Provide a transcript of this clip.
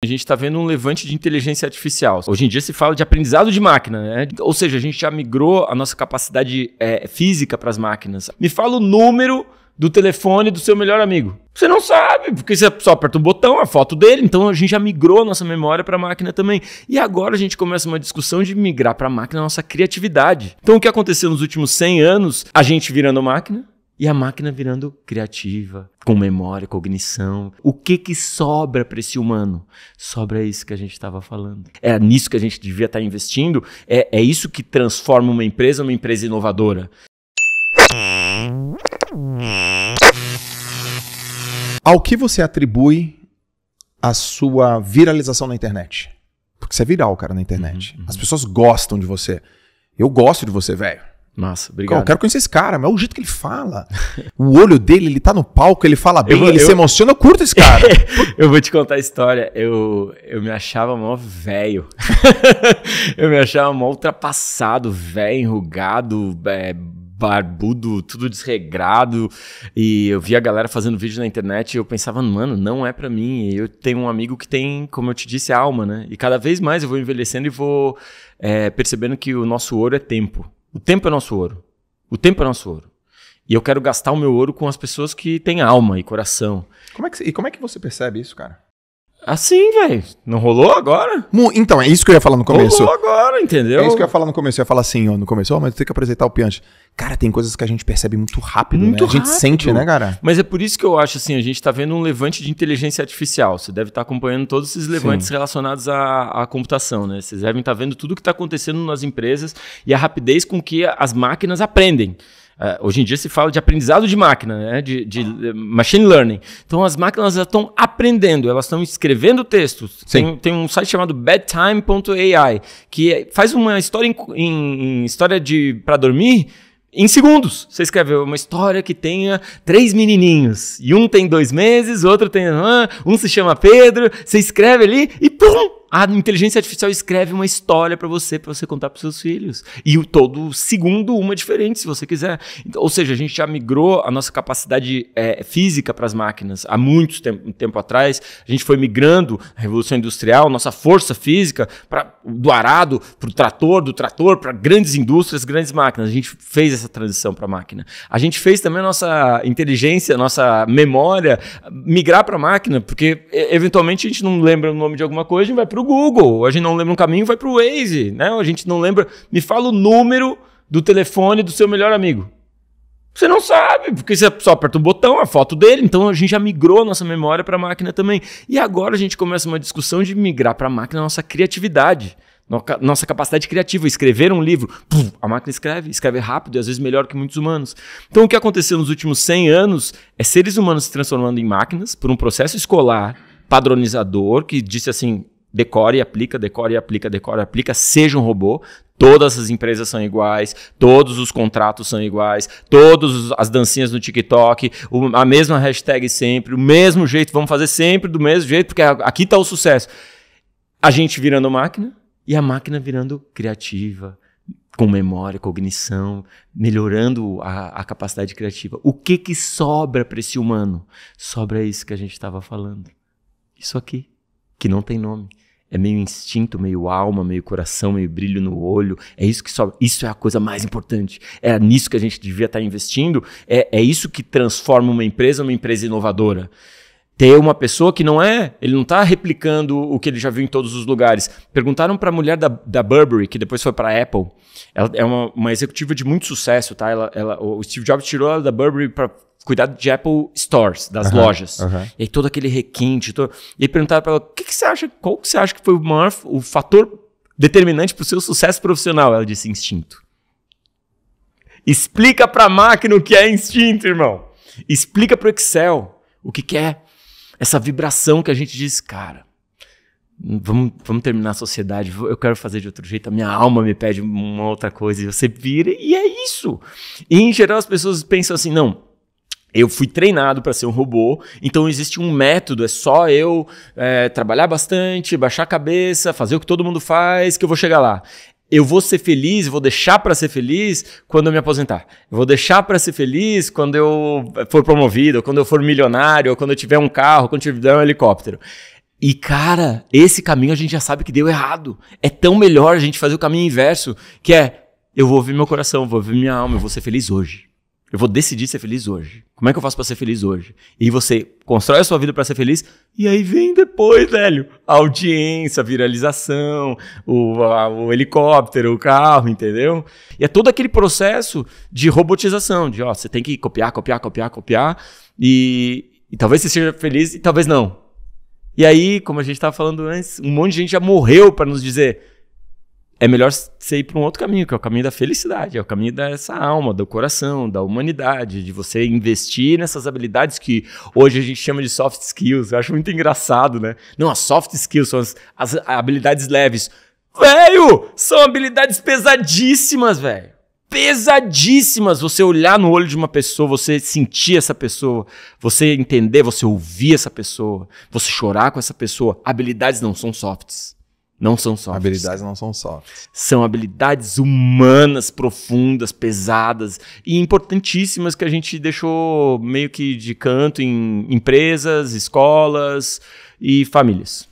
A gente está vendo um levante de inteligência artificial. Hoje em dia se fala de aprendizado de máquina, né? Ou seja, a gente já migrou a nossa capacidade é, física para as máquinas. Me fala o número do telefone do seu melhor amigo. Você não sabe, porque você só aperta um botão, a foto dele. Então a gente já migrou a nossa memória para a máquina também. E agora a gente começa uma discussão de migrar para a máquina a nossa criatividade. Então o que aconteceu nos últimos 100 anos? A gente virando máquina e a máquina virando criativa, com memória, cognição. O que que sobra para esse humano? Sobra isso que a gente estava falando. É nisso que a gente devia estar tá investindo? É, é isso que transforma uma empresa numa empresa inovadora? Ao que você atribui a sua viralização na internet? Porque você é viral, cara, na internet. Uhum, uhum. As pessoas gostam de você. Eu gosto de você, velho. Massa, obrigado. Eu quero conhecer esse cara, mas é o jeito que ele fala. o olho dele, ele tá no palco, ele fala bem, vou, ele eu... se emociona, eu curto esse cara. eu vou te contar a história. Eu, eu me achava mó velho. eu me achava mó ultrapassado, velho, enrugado, é, barbudo, tudo desregrado. E eu via a galera fazendo vídeo na internet e eu pensava, mano, não é para mim. E eu tenho um amigo que tem, como eu te disse, alma, né? E cada vez mais eu vou envelhecendo e vou é, percebendo que o nosso ouro é tempo. O tempo é nosso ouro. O tempo é nosso ouro. E eu quero gastar o meu ouro com as pessoas que têm alma e coração. Como é que, e como é que você percebe isso, cara? Assim, velho. Não rolou agora? Então, é isso que eu ia falar no começo. Rolou agora, entendeu? É isso que eu ia falar no começo. Eu ia falar assim, ó, no começo, ó, mas tem que apresentar o piante. Cara, tem coisas que a gente percebe muito rápido, Muito né? A gente rápido. sente, né, cara? Mas é por isso que eu acho assim, a gente está vendo um levante de inteligência artificial. Você deve estar tá acompanhando todos esses levantes relacionados à, à computação, né? Vocês devem estar tá vendo tudo o que está acontecendo nas empresas e a rapidez com que as máquinas aprendem. Uh, hoje em dia se fala de aprendizado de máquina, né? de, de uh, machine learning. Então as máquinas estão aprendendo, elas estão escrevendo textos. Tem, tem, um site chamado bedtime.ai que é, faz uma história em, em, em história de para dormir em segundos. Você escreve uma história que tenha três menininhos. E um tem dois meses, outro tem. Um se chama Pedro. Você escreve ali e pum! a inteligência artificial escreve uma história para você, para você contar para seus filhos. E o todo segundo, uma diferente, se você quiser. Então, ou seja, a gente já migrou a nossa capacidade é, física para as máquinas. Há muito tempo, tempo, atrás, a gente foi migrando a Revolução Industrial, nossa força física, pra, do arado para o trator, do trator para grandes indústrias, grandes máquinas. A gente fez essa transição para a máquina. A gente fez também a nossa inteligência, a nossa memória migrar para a máquina, porque eventualmente a gente não lembra o nome de alguma coisa, a gente vai para para o Google, a gente não lembra um caminho, vai para o Waze, né? A gente não lembra. Me fala o número do telefone do seu melhor amigo. Você não sabe, porque você só aperta o botão, a foto dele, então a gente já migrou a nossa memória para a máquina também. E agora a gente começa uma discussão de migrar para a máquina a nossa criatividade, nossa capacidade criativa, escrever um livro. A máquina escreve, escreve rápido e às vezes melhor que muitos humanos. Então o que aconteceu nos últimos 100 anos é seres humanos se transformando em máquinas por um processo escolar padronizador que disse assim: Decore e aplica, decore e aplica, decore e aplica, seja um robô. Todas as empresas são iguais, todos os contratos são iguais, todas as dancinhas no TikTok, a mesma hashtag sempre, o mesmo jeito, vamos fazer sempre do mesmo jeito, porque aqui está o sucesso. A gente virando máquina e a máquina virando criativa, com memória, cognição, melhorando a, a, capacidade criativa. O que, que sobra para esse humano? Sobra isso que a gente estava falando. Isso aqui, que não tem nome. É meio instinto, meio alma, meio coração, meio brilho no olho. É isso que só, Isso é a coisa mais importante. É nisso que a gente devia estar investindo. É, é isso que transforma uma empresa numa empresa inovadora ter uma pessoa que não é, ele não está replicando o que ele já viu em todos os lugares. Perguntaram para a mulher da, da Burberry, que depois foi para a Apple, ela é uma, uma, executiva de muito sucesso, tá? Ela, ela, o Steve Jobs tirou ela da Burberry para cuidar de Apple Stores, das uhum, lojas. Uhum. E aí todo aquele requinte. Todo... E aí perguntaram para ela, o que, que, você acha, qual que você acha que foi o maior, o fator determinante para o seu sucesso profissional? Ela disse instinto. Explica para a máquina o que é instinto, irmão. Explica para o Excel o que, que é essa vibração que a gente diz, cara, vamos, vamos terminar a sociedade, eu quero fazer de outro jeito, a minha alma me pede uma outra coisa e você vira, e é isso. E em geral as pessoas pensam assim, não, eu fui treinado para ser um robô, então existe um método, é só eu é, trabalhar bastante, baixar a cabeça, fazer o que todo mundo faz, que eu vou chegar lá eu vou ser feliz, vou deixar para ser feliz quando eu me aposentar. Eu vou deixar para ser feliz quando eu for promovido, quando eu for milionário, quando eu tiver um carro, quando eu tiver um helicóptero. E cara, esse caminho a gente já sabe que deu errado. É tão melhor a gente fazer o caminho inverso, que é eu vou ouvir meu coração, vou ouvir minha alma, eu vou ser feliz hoje. Eu vou decidir ser feliz hoje. Como é que eu faço para ser feliz hoje? E você constrói a sua vida para ser feliz, e aí vem depois, velho, a audiência, a viralização, o, a, o, helicóptero, o carro, entendeu? E é todo aquele processo de robotização, de ó, você tem que copiar, copiar, copiar, copiar, e, e talvez você seja feliz e talvez não. E aí, como a gente estava falando antes, um monte de gente já morreu para nos dizer é melhor você ir para um outro caminho, que é o caminho da felicidade, é o caminho dessa alma, do coração, da humanidade, de você investir nessas habilidades que hoje a gente chama de soft skills. Eu acho muito engraçado, né? Não, as soft skills são as, as habilidades leves. Velho, são habilidades pesadíssimas, velho. Pesadíssimas. Você olhar no olho de uma pessoa, você sentir essa pessoa, você entender, você ouvir essa pessoa, você chorar com essa pessoa. Habilidades não são softs. Não são soft. Habilidades não são soft. São habilidades humanas, profundas, pesadas e importantíssimas que a gente deixou meio que de canto em empresas, escolas e famílias.